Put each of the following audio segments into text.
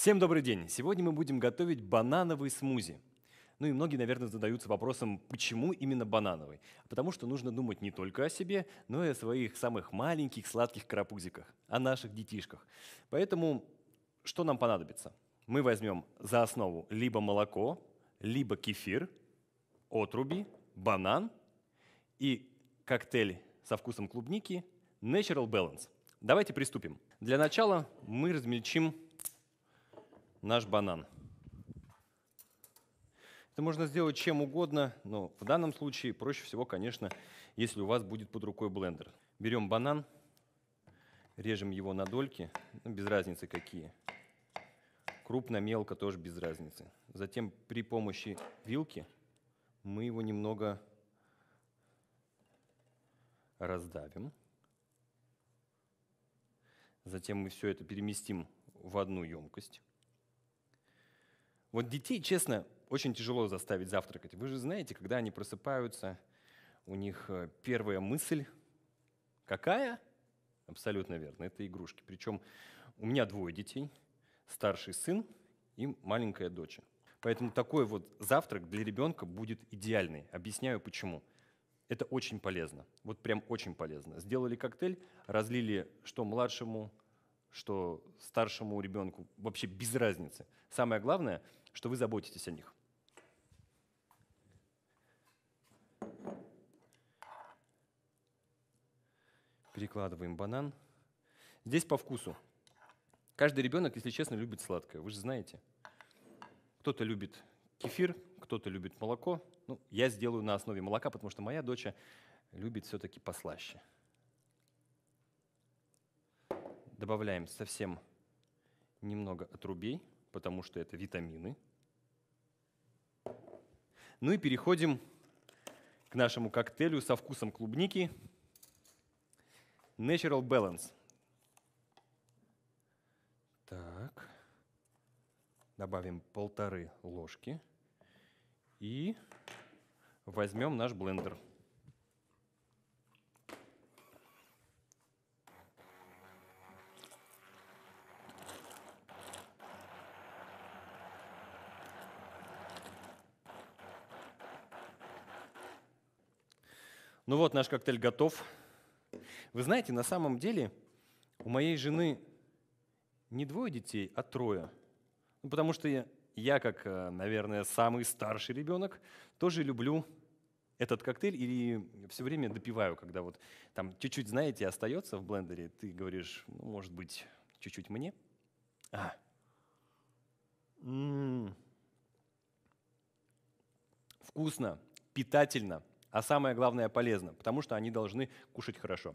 Всем добрый день! Сегодня мы будем готовить банановый смузи. Ну и многие, наверное, задаются вопросом, почему именно банановый? Потому что нужно думать не только о себе, но и о своих самых маленьких сладких карапузиках, о наших детишках. Поэтому что нам понадобится? Мы возьмем за основу либо молоко, либо кефир, отруби, банан и коктейль со вкусом клубники Natural Balance. Давайте приступим. Для начала мы размельчим наш банан. Это можно сделать чем угодно, но в данном случае проще всего, конечно, если у вас будет под рукой блендер. Берем банан, режем его на дольки, ну, без разницы какие. Крупно, мелко тоже без разницы. Затем при помощи вилки мы его немного раздавим. Затем мы все это переместим в одну емкость. Вот детей, честно, очень тяжело заставить завтракать. Вы же знаете, когда они просыпаются, у них э, первая мысль какая? Абсолютно верно, это игрушки. Причем у меня двое детей, старший сын и маленькая дочь. Поэтому такой вот завтрак для ребенка будет идеальный. Объясняю почему. Это очень полезно, вот прям очень полезно. Сделали коктейль, разлили что младшему, что старшему ребенку, вообще без разницы. Самое главное – что вы заботитесь о них. Перекладываем банан. Здесь по вкусу. Каждый ребенок, если честно, любит сладкое. Вы же знаете. Кто-то любит кефир, кто-то любит молоко. Ну, я сделаю на основе молока, потому что моя дочь любит все-таки послаще. Добавляем совсем немного отрубей, потому что это витамины – ну и переходим к нашему коктейлю со вкусом клубники Natural Balance. Так, добавим полторы ложки и возьмем наш блендер. Ну вот, наш коктейль готов. Вы знаете, на самом деле у моей жены не двое детей, а трое. Ну, потому что я, я, как, э, наверное, самый старший ребенок, тоже люблю этот коктейль и все время допиваю, когда вот там чуть-чуть, знаете, остается в блендере, ты говоришь, ну, может быть, чуть-чуть мне. А. М-м-м. Вкусно, питательно – а самое главное полезно, потому что они должны кушать хорошо.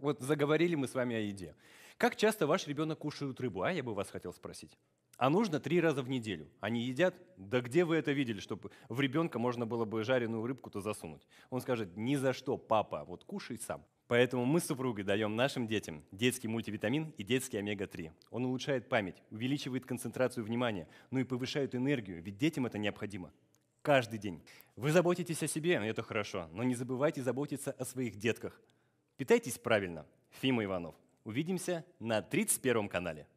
Вот заговорили мы с вами о еде. Как часто ваш ребенок кушает рыбу? А я бы вас хотел спросить. А нужно три раза в неделю. Они едят? Да где вы это видели, чтобы в ребенка можно было бы жареную рыбку-то засунуть? Он скажет, ни за что, папа, вот кушай сам. Поэтому мы с супругой даем нашим детям детский мультивитамин и детский омега-3. Он улучшает память, увеличивает концентрацию внимания, ну и повышает энергию, ведь детям это необходимо каждый день. Вы заботитесь о себе, это хорошо, но не забывайте заботиться о своих детках. Питайтесь правильно. Фима Иванов. Увидимся на 31 канале.